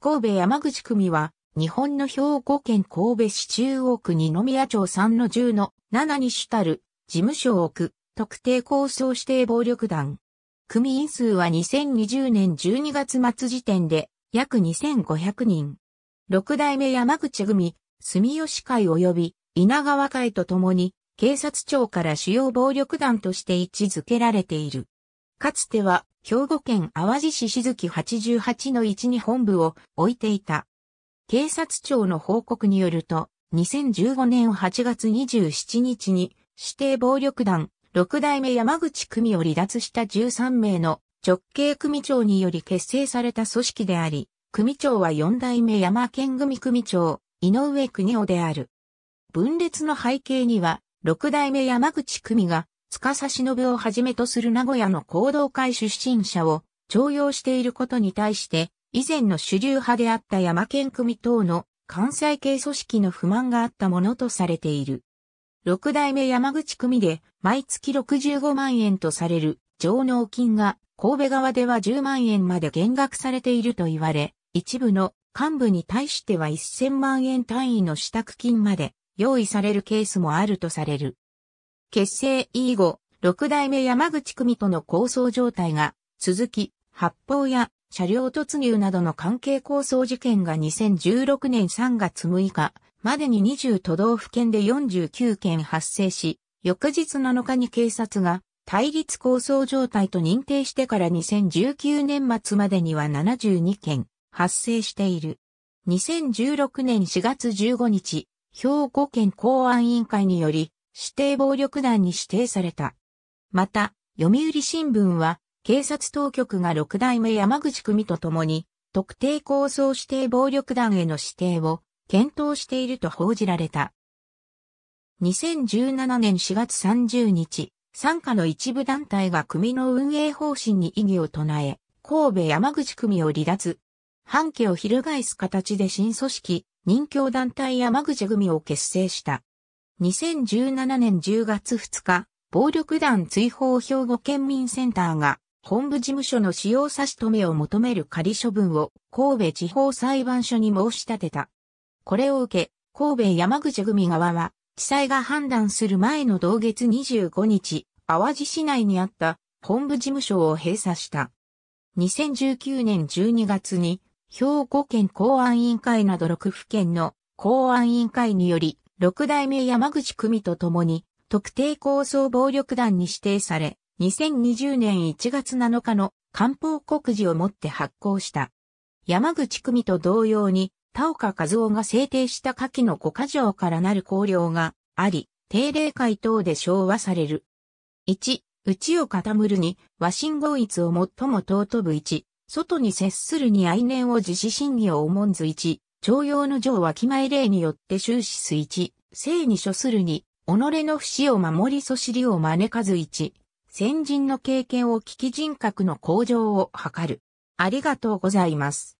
神戸山口組は、日本の兵庫県神戸市中央区二宮町3の10の7に主たる事務所を置く特定構想指定暴力団。組員数は2020年12月末時点で約2500人。六代目山口組、住吉会及び稲川会と共に警察庁から主要暴力団として位置づけられている。かつては兵庫県淡路市静木88の1に本部を置いていた。警察庁の報告によると、2015年8月27日に指定暴力団6代目山口組を離脱した13名の直系組長により結成された組織であり、組長は4代目山県組組長、井上邦夫である。分裂の背景には、6代目山口組が司忍をはじめとする名古屋の行動会出身者を徴用していることに対して、以前の主流派であった山県組等の関西系組織の不満があったものとされている。六代目山口組で毎月65万円とされる上納金が神戸側では10万円まで減額されていると言われ、一部の幹部に対しては1000万円単位の支度金まで用意されるケースもあるとされる。結成以後、六代目山口組との構想状態が続き、発砲や車両突入などの関係構想事件が2016年3月6日までに20都道府県で49件発生し、翌日7日に警察が対立構想状態と認定してから2019年末までには72件発生している。2016年4月15日、兵庫県公安委員会により、指定暴力団に指定された。また、読売新聞は、警察当局が六代目山口組と共に、特定抗争指定暴力団への指定を検討していると報じられた。2017年4月30日、参加の一部団体が組の運営方針に異議を唱え、神戸山口組を離脱。半旗を翻す形で新組織、任教団体山口組を結成した。2017年10月2日、暴力団追放兵庫県民センターが、本部事務所の使用差し止めを求める仮処分を神戸地方裁判所に申し立てた。これを受け、神戸山口組側は、地裁が判断する前の同月25日、淡路市内にあった本部事務所を閉鎖した。2019年12月に、兵庫県公安委員会など6府県の公安委員会により、六代目山口組と共に特定抗争暴力団に指定され、2020年1月7日の官報告示をもって発行した。山口組と同様に、田岡和夫が制定した下記の5箇条からなる綱領があり、定例会等で昭和される。1、内を固むるに、和親合一を最も尊ぶ1、外に接するに愛念を自死審議を重んず1、徴用の情は気前例によって終始す一、生に処するに、己の不死を守りそしりを招かず一、先人の経験を聞き人格の向上を図る。ありがとうございます。